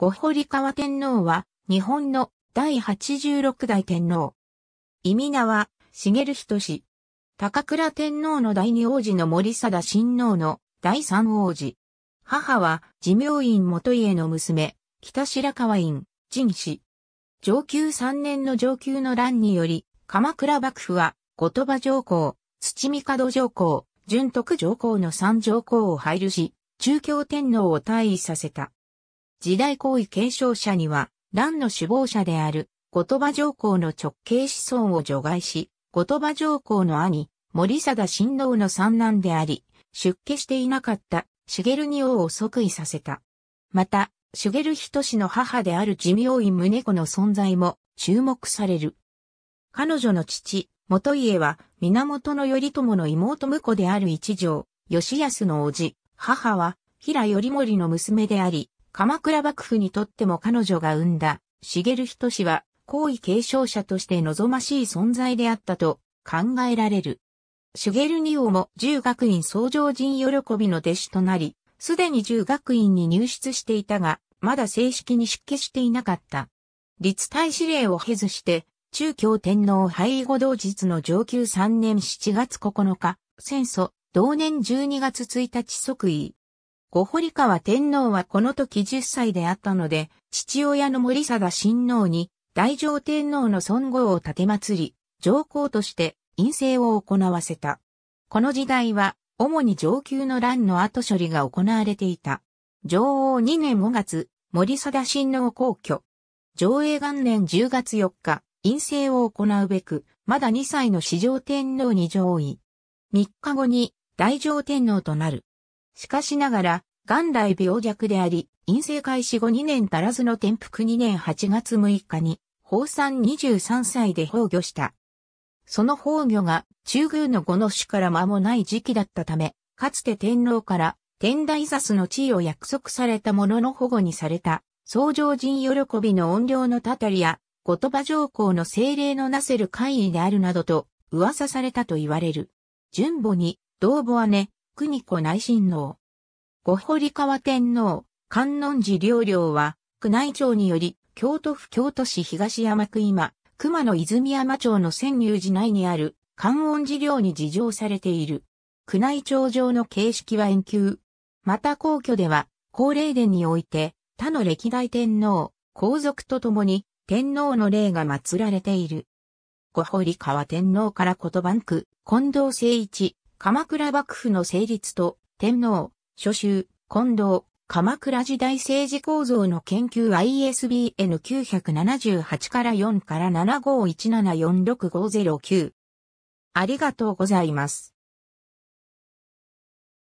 五堀川天皇は、日本の第86代天皇。意味名は、茂仁。高倉天皇の第二王子の森貞親王の第三王子。母は、寺明院元家の娘、北白川院、陣氏。上級三年の上級の乱により、鎌倉幕府は、後鳥羽上皇、土門上皇、順徳上皇の三上皇を配慮し、中京天皇を退位させた。時代行為継承者には、乱の首謀者である、後鳥羽上皇の直系子孫を除外し、後鳥羽上皇の兄、森貞親王の三男であり、出家していなかった、茂二王を即位させた。また、茂仁の母である寿命院宗子の存在も注目される。彼女の父、元家は、源頼朝の妹婿である一条、吉安の叔父、母は、平頼盛の娘であり、鎌倉幕府にとっても彼女が生んだ、茂仁氏は、皇位継承者として望ましい存在であったと考えられる。茂仁王も十学院総上人喜びの弟子となり、すでに十学院に入室していたが、まだ正式に出家していなかった。立大指令を経ずして、中共天皇廃位後同日の上級3年7月9日、戦祖、同年12月1日即位、小堀川天皇はこの時10歳であったので、父親の森貞親王に大乗天皇の尊号を立て祭り、上皇として陰性を行わせた。この時代は、主に上級の乱の後処理が行われていた。上王2年5月、森貞親王皇居。上映元年10月4日、陰性を行うべく、まだ2歳の四上天皇に上位。3日後に大乗天皇となる。しかしながら、元来病弱であり、陰性開始後2年足らずの転覆2年8月6日に、法産23歳で崩御した。その崩御が、中宮の後の死から間もない時期だったため、かつて天皇から天台座すの地位を約束されたものの保護にされた、創上人喜びの怨霊のたたりや、言葉上皇の精霊のなせる会議であるなどと噂されたと言われる。順母に、同母姉、国子内親王。御堀川天皇、観音寺領領は、宮内庁により、京都府京都市東山区今、熊野泉山町の仙入寺内にある、観音寺領に事情されている。宮内庁上の形式は遠求。また皇居では、高霊殿において、他の歴代天皇、皇族と共に、天皇の霊が祀られている。御堀川天皇から言葉んく、近藤誠一、鎌倉幕府の成立と天皇、諸州、近藤、鎌倉時代政治構造の研究 ISBN 978から4から75174650。ありがとうございます。